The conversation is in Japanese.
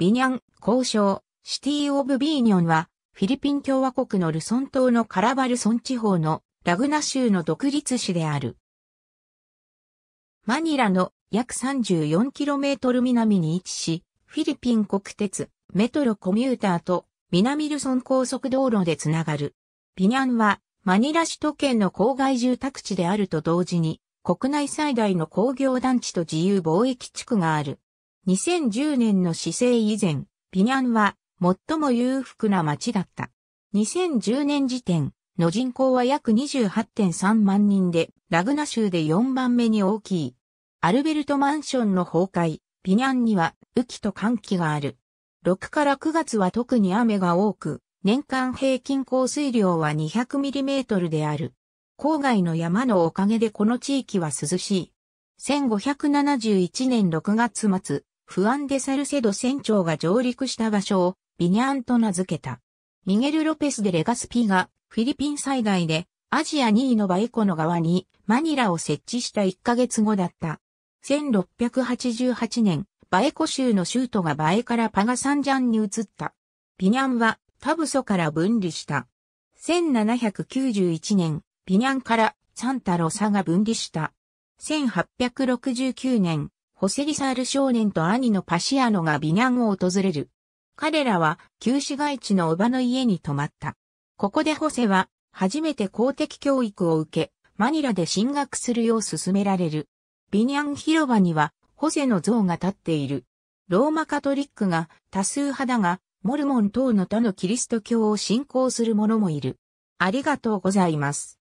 ビニャン、交渉、シティ・オブ・ビーニョンは、フィリピン共和国のルソン島のカラバルソン地方のラグナ州の独立市である。マニラの約 34km 南に位置し、フィリピン国鉄、メトロコミューターと南ルソン高速道路でつながる。ビニャンはマニラ首都圏の郊外住宅地であると同時に、国内最大の工業団地と自由貿易地区がある。2010年の市政以前、ピニャンは最も裕福な町だった。2010年時点の人口は約28.3万人で、ラグナ州で4番目に大きい。アルベルトマンションの崩壊、ピニャンには雨季と寒季がある。6から9月は特に雨が多く、年間平均降水量は2 0 0トルである。郊外の山のおかげでこの地域は涼しい。1571年6月末、フアンデ・サルセド船長が上陸した場所をビニャンと名付けた。ミゲル・ロペス・デ・レガスピがフィリピン最大でアジア2位のバイコの側にマニラを設置した1ヶ月後だった。1688年、バエコ州の州都がバエからパガサンジャンに移った。ビニャンはタブソから分離した。1791年、ビニャンからサンタロサが分離した。1869年、ホセリサール少年と兄のパシアノがビニャンを訪れる。彼らは旧市街地の叔母の家に泊まった。ここでホセは初めて公的教育を受け、マニラで進学するよう勧められる。ビニャン広場にはホセの像が立っている。ローマカトリックが多数派だが、モルモン等の他のキリスト教を信仰する者もいる。ありがとうございます。